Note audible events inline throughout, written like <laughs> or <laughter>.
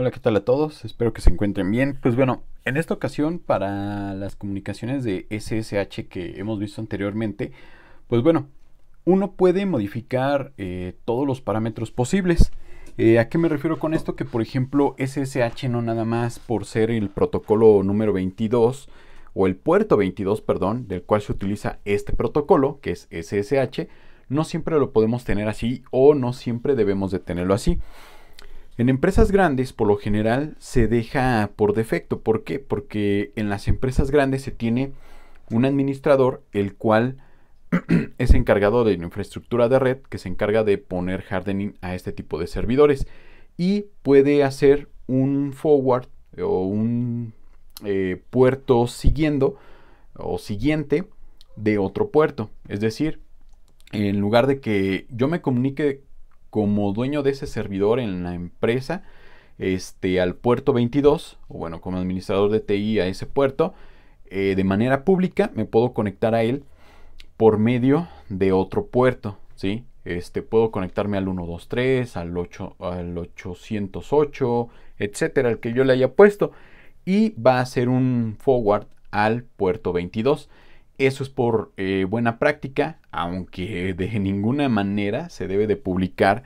Hola, ¿qué tal a todos? Espero que se encuentren bien. Pues bueno, en esta ocasión para las comunicaciones de SSH que hemos visto anteriormente, pues bueno, uno puede modificar eh, todos los parámetros posibles. Eh, ¿A qué me refiero con esto? Que por ejemplo SSH no nada más por ser el protocolo número 22 o el puerto 22, perdón, del cual se utiliza este protocolo, que es SSH, no siempre lo podemos tener así o no siempre debemos de tenerlo así. En empresas grandes, por lo general, se deja por defecto. ¿Por qué? Porque en las empresas grandes se tiene un administrador, el cual <clears throat> es encargado de la infraestructura de red, que se encarga de poner hardening a este tipo de servidores. Y puede hacer un forward o un eh, puerto siguiendo o siguiente de otro puerto. Es decir, en lugar de que yo me comunique como dueño de ese servidor en la empresa este, al puerto 22, o bueno, como administrador de TI a ese puerto, eh, de manera pública me puedo conectar a él por medio de otro puerto, ¿sí? Este, puedo conectarme al 123, al, 8, al 808, etcétera, al que yo le haya puesto, y va a ser un forward al puerto 22. Eso es por eh, buena práctica, aunque de ninguna manera se debe de publicar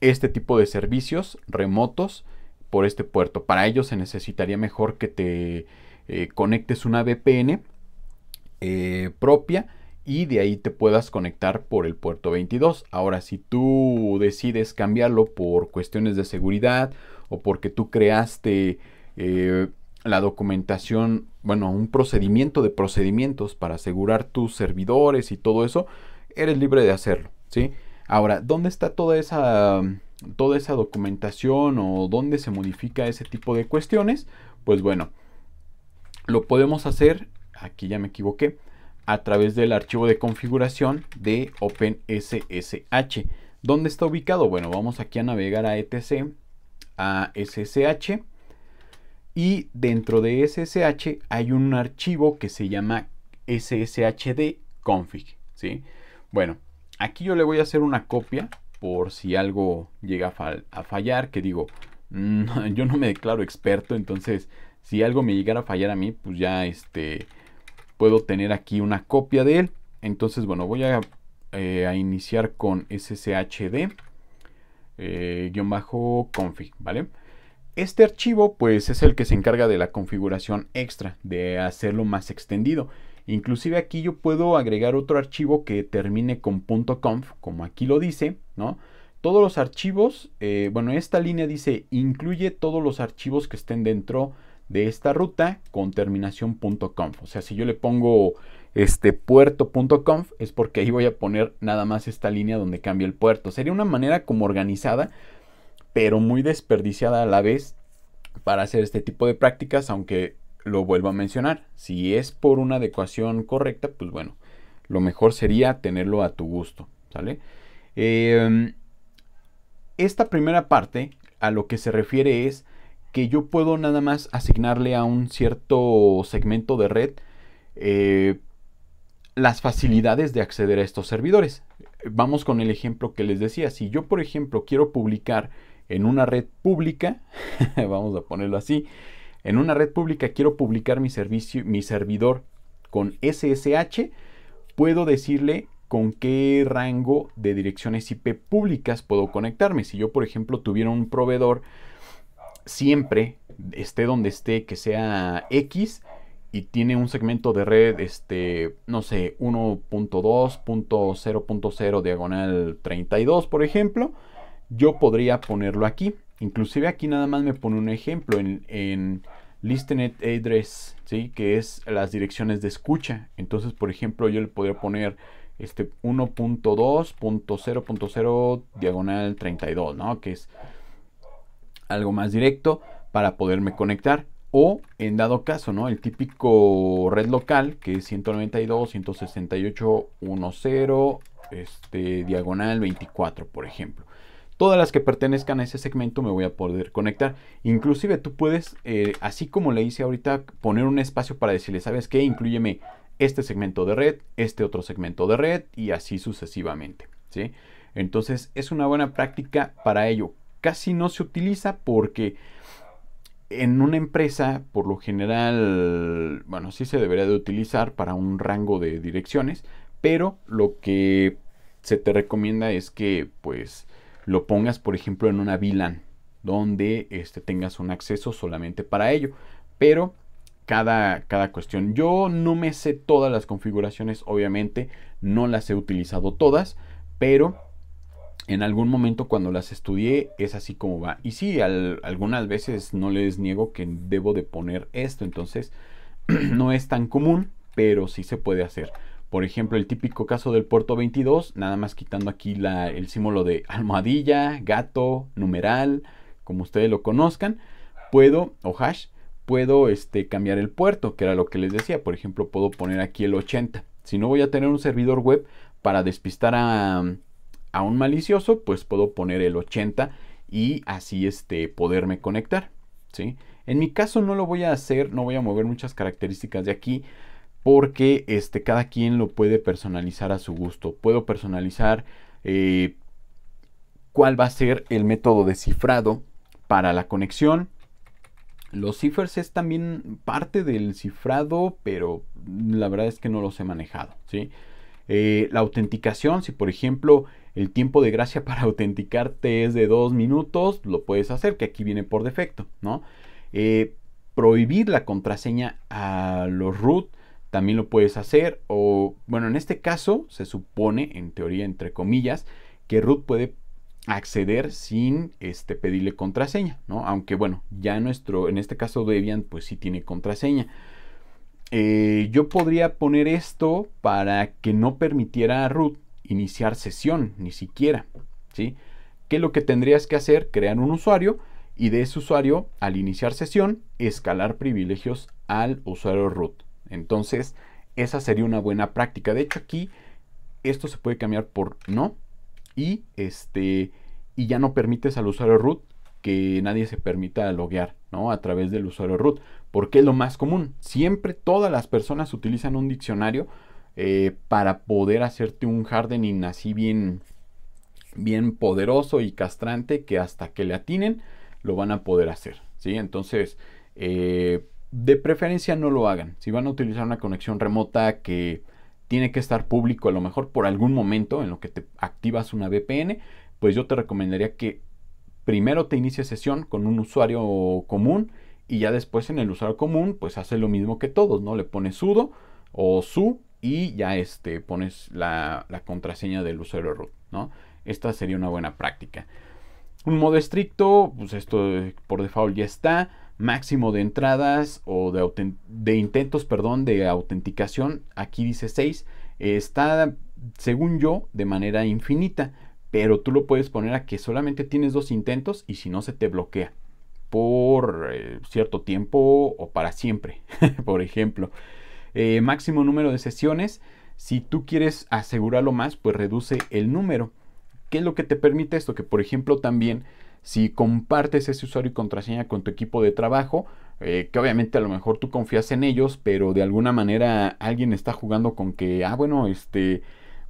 este tipo de servicios remotos por este puerto. Para ello se necesitaría mejor que te eh, conectes una VPN eh, propia y de ahí te puedas conectar por el puerto 22. Ahora, si tú decides cambiarlo por cuestiones de seguridad o porque tú creaste la documentación, bueno, un procedimiento de procedimientos para asegurar tus servidores y todo eso, eres libre de hacerlo, ¿sí? Ahora, ¿dónde está toda esa, toda esa documentación o dónde se modifica ese tipo de cuestiones? Pues bueno, lo podemos hacer, aquí ya me equivoqué, a través del archivo de configuración de OpenSSH. ¿Dónde está ubicado? Bueno, vamos aquí a navegar a etc, a SSH y dentro de SSH hay un archivo que se llama sshd config. ¿sí? Bueno, aquí yo le voy a hacer una copia por si algo llega a, fallar, que digo, mm, <laughs> yo no me declaro experto, entonces si algo me llegara a fallar a mí, pues ya este, puedo tener aquí una copia de él. Entonces, bueno, voy a, eh, a iniciar con sshd-config, eh, ¿vale? Este archivo pues es el que se encarga de la configuración extra, de hacerlo más extendido. Inclusive aquí yo puedo agregar otro archivo que termine con .conf, como aquí lo dice, ¿no? Todos los archivos, eh, bueno, esta línea dice incluye todos los archivos que estén dentro de esta ruta con terminación .conf. O sea, si yo le pongo este puerto.conf es porque ahí voy a poner nada más esta línea donde cambia el puerto. Sería una manera como organizada pero muy desperdiciada a la vez para hacer este tipo de prácticas, aunque lo vuelvo a mencionar, si es por una adecuación correcta, pues bueno, lo mejor sería tenerlo a tu gusto, em, esta primera parte a lo que se refiere es que yo puedo nada más asignarle a un cierto segmento de red eh, las facilidades de acceder a estos servidores. Vamos con el ejemplo que les decía. Si yo, por ejemplo, quiero publicar en una red pública, <laughs> vamos a ponerlo así, en una red pública quiero publicar mi servicio, mi servidor con SSH, puedo decirle con qué rango de direcciones IP públicas puedo conectarme. Si yo, por ejemplo, tuviera un proveedor siempre esté donde esté que sea X y tiene un segmento de red este no sé 1.2.0.0 diagonal 32 por ejemplo yo podría ponerlo aquí. Inclusive aquí nada más me pone un ejemplo en, en listenet address, ¿sí? que es las direcciones de escucha. Entonces, por ejemplo, yo le podría poner este 1.2.0.0 diagonal 32, ¿no? que es algo más directo para poderme conectar. O en dado caso, ¿no? El típico red local que es 19216810 este, diagonal 24, por ejemplo todas las que pertenezcan a ese segmento me voy a poder conectar. Inclusive tú puedes, eh, así como le hice ahorita, poner un espacio para decirle, ¿sabes qué? Incluyeme este segmento de red, este otro segmento de red y así sucesivamente. ¿sí? Entonces es una buena práctica para ello. Casi no se utiliza porque en una empresa, por lo general, bueno, sí se debería de utilizar para un rango de direcciones, pero lo que se te recomienda es que pues lo pongas, por ejemplo, en una VLAN, donde este, tengas un acceso solamente para ello. Pero cada, cuestión. Yo no me sé todas las configuraciones, obviamente, no las he utilizado todas, pero en algún momento cuando las estudié es así como va. Y sí, algunas veces no les niego que debo de poner esto, entonces <clears throat> no es tan común, pero sí se puede hacer. Por ejemplo, el típico caso del puerto 22, nada más quitando aquí el símbolo de almohadilla, gato, numeral, como ustedes lo conozcan, puedo, o hash, puedo este, cambiar el puerto, que era lo que les decía. Por ejemplo, puedo poner aquí el 80. Si no voy a tener un servidor web para despistar a, un malicioso, pues puedo poner el 80 y así este, poderme conectar. En mi caso no lo voy a hacer, no voy a mover muchas características de aquí porque este, cada quien lo puede personalizar a su gusto. Puedo personalizar eh, cuál va a ser el método de cifrado para la conexión. Los cifers es también parte del cifrado, pero la verdad es que no los he manejado. ¿sí? Eh, la autenticación, si por ejemplo el tiempo de gracia <laughs> para autenticarte es de dos minutos, lo puedes hacer, que aquí viene por defecto. ¿no? Eh, prohibir la contraseña a los root también lo puedes hacer. O, bueno, en este caso se supone, en teoría, entre comillas, que root puede acceder sin este, pedirle contraseña, ¿no? Aunque bueno, ya nuestro, en este caso Debian, pues sí tiene contraseña. Eh, yo podría poner esto para que no permitiera a root iniciar sesión, ni siquiera, ¿sí? Que lo que tendrías que hacer, crear un usuario y de ese usuario, al iniciar sesión, escalar privilegios al usuario root. Entonces, esa sería una buena práctica. De hecho, aquí esto se puede cambiar por no y este y ya no permites al usuario root que nadie se permita loguear, ¿no? A través del usuario root, porque es lo más común. Siempre todas las personas utilizan un diccionario eh, para poder hacerte un hardening así bien, bien poderoso y castrante que hasta que le atinen lo van a poder hacer, ¿sí? Entonces, eh, de preferencia no lo hagan. Si van a utilizar una conexión remota que tiene que estar público a lo mejor por algún momento en lo que te activas una VPN, pues yo te recomendaría que primero te inicie sesión con un usuario común y ya después en el usuario común pues hace lo mismo que todos, ¿no? Le pones sudo o su y ya este, pones la, la contraseña del usuario root, ¿no? Esta sería una buena práctica. Un modo estricto, pues esto eh, por default ya está máximo de entradas o de, de intentos, perdón, de autenticación. Aquí dice 6. Está, según yo, de manera infinita, pero tú lo puedes poner a que solamente tienes dos intentos y si no se te bloquea por eh, cierto tiempo o para siempre, <laughs> por ejemplo. Eh, máximo número de sesiones. Si tú quieres asegurarlo más, pues reduce el número. ¿Qué es lo que te permite esto? Que por ejemplo también si compartes ese usuario y contraseña con tu equipo de trabajo, eh, que obviamente a lo mejor tú confías en ellos, pero de alguna manera alguien está jugando con que, ah, bueno, este,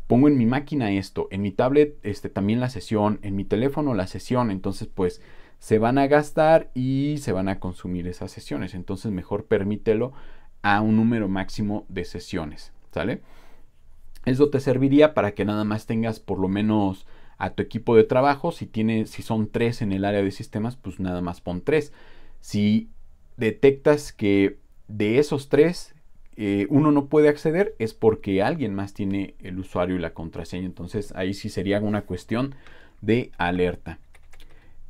pongo en mi máquina esto, en mi tablet este, también la sesión, en mi teléfono la sesión, entonces pues se van a gastar y se van a consumir esas sesiones, entonces mejor permítelo a un número máximo de sesiones, ¿sale? Eso te serviría para que nada más tengas por lo menos a tu equipo de trabajo. Si, tiene, si son tres en el área de sistemas, pues nada más pon tres. Si detectas que de esos tres eh, uno no puede acceder, es porque alguien más tiene el usuario y la contraseña. Entonces ahí sí sería una cuestión de alerta.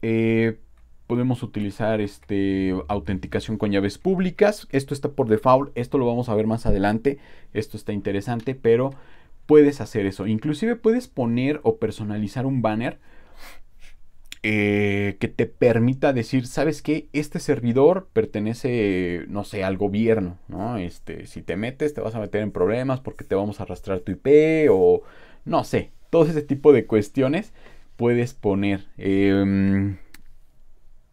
Eh, podemos utilizar este, autenticación con llaves públicas. Esto está por default, esto lo vamos a ver más adelante. Esto está interesante, pero puedes hacer eso. Inclusive puedes poner o personalizar un banner eh, que te permita decir, ¿sabes qué? Este servidor pertenece, no sé, al gobierno, ¿no? Este, si te metes te vas a meter en problemas porque te vamos a arrastrar tu IP o no sé, todo ese tipo de cuestiones puedes poner. Em,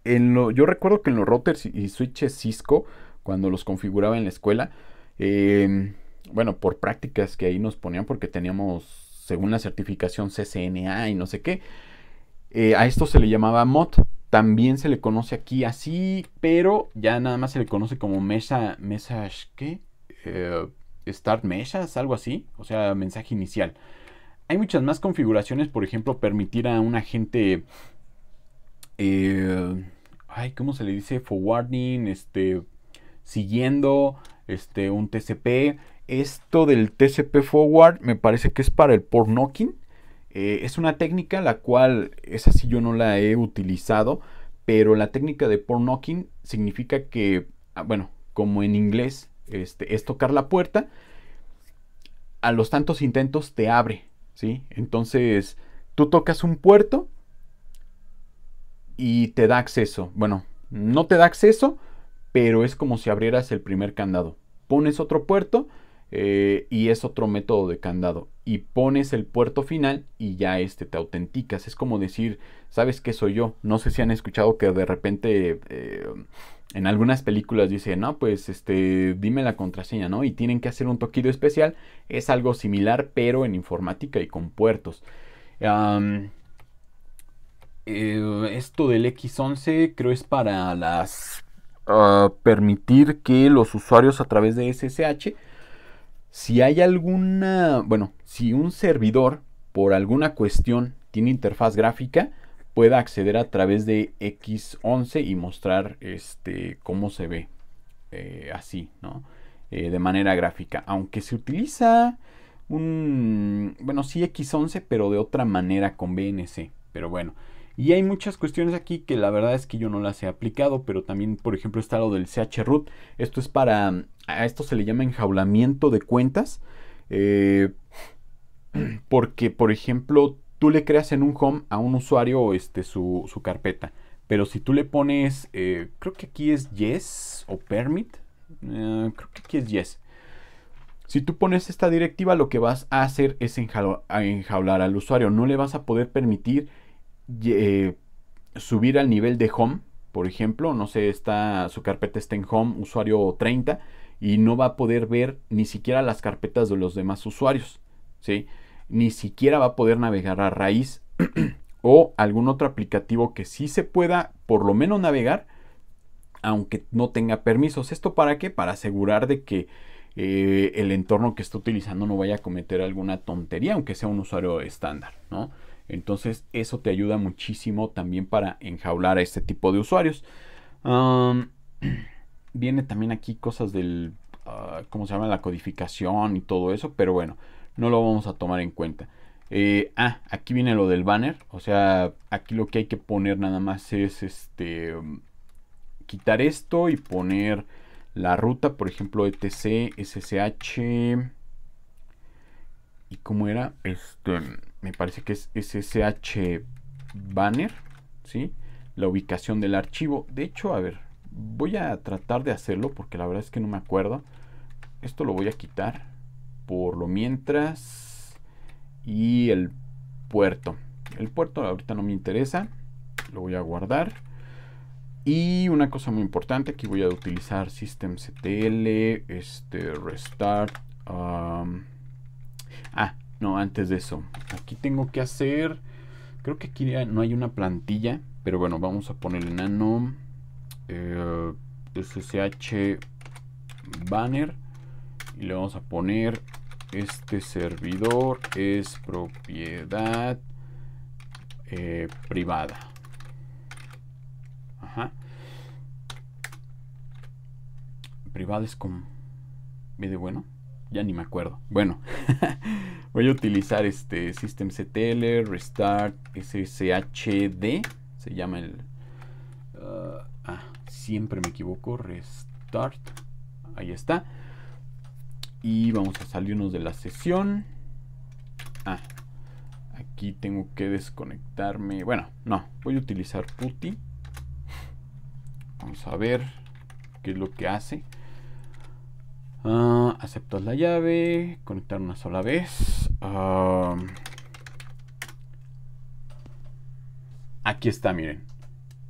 en lo, yo recuerdo que en los routers y switches Cisco, cuando los configuraba en la escuela, em, bueno, por prácticas que ahí nos ponían porque teníamos, según la certificación CCNA y no sé qué, eh, a esto se le llamaba mod. También se le conoce aquí así, pero ya nada más se le conoce como mesa, message, ¿qué? Eh, start mesas algo así, o sea, mensaje inicial. Hay muchas más configuraciones, por ejemplo, permitir a un agente, eh, ay, ¿cómo se le dice? Forwarding, este, siguiendo, este, un TCP, esto del TCP forward me parece que es para el port knocking. Eh, es una técnica la cual, esa sí yo no la he utilizado, pero la técnica de port knocking significa que, ah, bueno, como en inglés, este, es tocar la puerta, a los tantos intentos te abre, ¿sí? Entonces, tú tocas un puerto y te da acceso. Bueno, no te da acceso, pero es como si abrieras el primer candado. Pones otro puerto eh, y es otro método de candado. Y pones el puerto final y ya este te autenticas. Es como decir, ¿sabes qué soy yo? No sé si han escuchado que de repente eh, en algunas películas dicen, no, pues este, dime la contraseña, ¿no? Y tienen que hacer un toquido especial. Es algo similar, pero en informática y con puertos. Eh, esto del X11 creo es para las ah, permitir que los usuarios a través de SSH si hay alguna, bueno, si un servidor por alguna cuestión tiene interfaz gráfica, pueda acceder a través de X11 y mostrar este, cómo se ve eh, así, ¿no? Eh, de manera gráfica. Aunque se utiliza un, bueno, sí X11, pero de otra manera con BNC. Pero bueno, y hay muchas cuestiones aquí que la verdad es que yo no las he aplicado, pero también, por ejemplo, está lo del chroot. Esto es para, a esto se le llama enjaulamiento de cuentas. Eh, <clears throat> porque, por ejemplo, tú le creas en un home a un usuario este, su, carpeta. Pero si tú le pones, eh, creo que aquí es yes o permit. Eh, creo que aquí es yes. Si tú pones esta directiva, lo que vas a hacer es enjaular al usuario. No le vas a poder permitir eh, subir al nivel de home, por ejemplo, no sé, está, su carpeta está en home, usuario 30, y no va a poder ver ni siquiera las carpetas de los demás usuarios, ¿sí? Ni siquiera va a poder navegar a raíz <clears throat> o algún otro aplicativo que sí se pueda por lo menos navegar, aunque no tenga permisos. ¿Esto para qué? Para asegurar de que eh, el entorno que está utilizando no vaya a cometer alguna tontería, aunque sea un usuario estándar, ¿no? Entonces eso te ayuda muchísimo también para enjaular a este tipo de usuarios. <clears throat> viene también aquí cosas del, ah, ¿cómo se llama? La codificación y todo eso, pero bueno, no lo vamos a tomar en cuenta. Eh, ah, aquí viene lo del banner, o sea, aquí lo que hay que poner nada más es este, quitar esto y poner la ruta, por ejemplo, etc, ssh, y cómo era este me parece que es ssh banner sí la ubicación del archivo de hecho a ver voy a tratar de hacerlo porque la verdad es que no me acuerdo esto lo voy a quitar por lo mientras y el puerto el puerto ahorita no me interesa lo voy a guardar y una cosa muy importante aquí voy a utilizar systemctl este restart um, Ah, no, antes de eso. Aquí tengo que hacer... Creo que aquí no hay una plantilla. Pero bueno, vamos a ponerle enano. Eh, SSH banner. Y le vamos a poner... Este servidor es propiedad eh, privada. Ajá. Privada es como bueno? ya ni me acuerdo. Bueno, <laughs> voy a utilizar este systemctl restart sshd, se llama el... Ah, ah, siempre me equivoco, restart, ahí está. Y vamos a salirnos de la sesión. Ah, aquí tengo que desconectarme. Bueno, no, voy a utilizar PuTTY. Vamos a ver qué es lo que hace. Ah, acepto la llave, conectar una sola vez. aquí está, miren.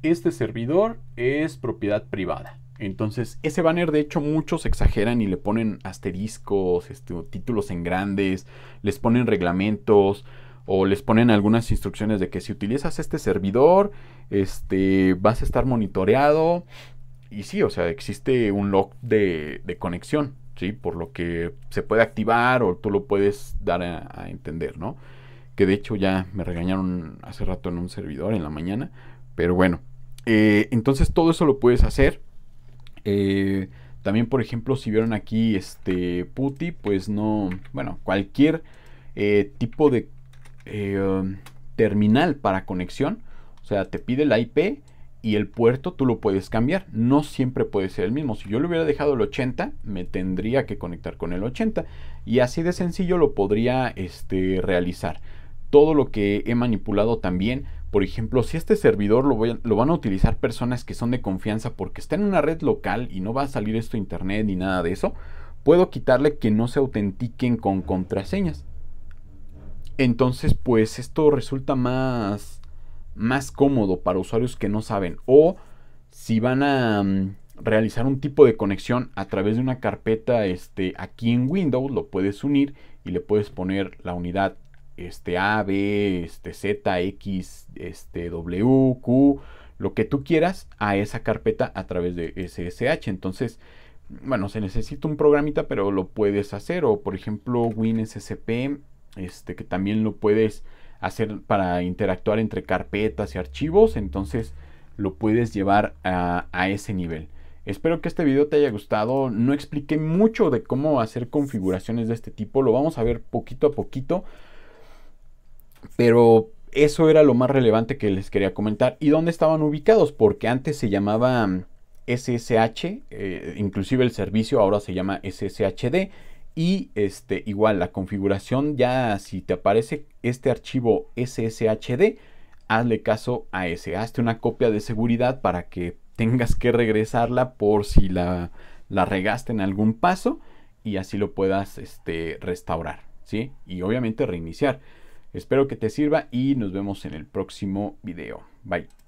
Este servidor es propiedad privada. Entonces, ese banner, de hecho, muchos exageran y le ponen asteriscos, este, títulos en grandes, les ponen reglamentos o les ponen algunas instrucciones de que si utilizas este servidor, este, vas a estar monitoreado. Y sí, o sea, existe un log de conexión. Por lo que se puede activar o tú lo puedes dar a, entender, ¿no? Que de hecho ya me regañaron hace rato en un servidor en la mañana, pero bueno. Eh, entonces todo eso lo puedes hacer. Eh, también, por ejemplo, si vieron aquí este Putty, pues no, bueno, cualquier eh, tipo de terminal para conexión, o sea, te pide la IP y el puerto tú lo puedes cambiar. No siempre puede ser el mismo. Si yo le hubiera dejado el 80, me tendría que conectar con el 80. Y así de sencillo lo podría este, realizar. Todo lo que he manipulado también. Por ejemplo, si este servidor lo, lo van a utilizar personas que son de confianza porque está en una red local y no va a salir esto a internet ni nada de eso, puedo quitarle que no se autentiquen con contraseñas. Entonces, pues esto resulta más más cómodo para usuarios que no saben o si van a mm, realizar un tipo de conexión a través de una carpeta este, aquí en Windows, lo puedes unir y le puedes poner la unidad este, A, B, este, Z, X, este, W, Q, lo que tú quieras a esa carpeta a través de SSH. Entonces, bueno, se necesita un programita, pero lo puedes hacer. O por ejemplo, WinSCP, este, que también lo puedes hacer para interactuar entre carpetas y archivos, entonces lo puedes llevar a, ese nivel. Espero que este video te haya gustado, no expliqué mucho de cómo hacer configuraciones de este tipo, lo vamos a ver poquito a poquito, pero eso era lo más relevante que les quería comentar y dónde estaban ubicados, porque antes se llamaba mm, SSH, eh, inclusive el servicio ahora se llama SSHD, y este, igual la configuración ya si te aparece este archivo SSHD, hazle caso a ese. Hazte una copia de seguridad para que tengas que regresarla por si la, regaste en algún paso y así lo puedas este, restaurar. ¿sí? Y obviamente reiniciar. Espero que te sirva y nos vemos en el próximo video. Bye.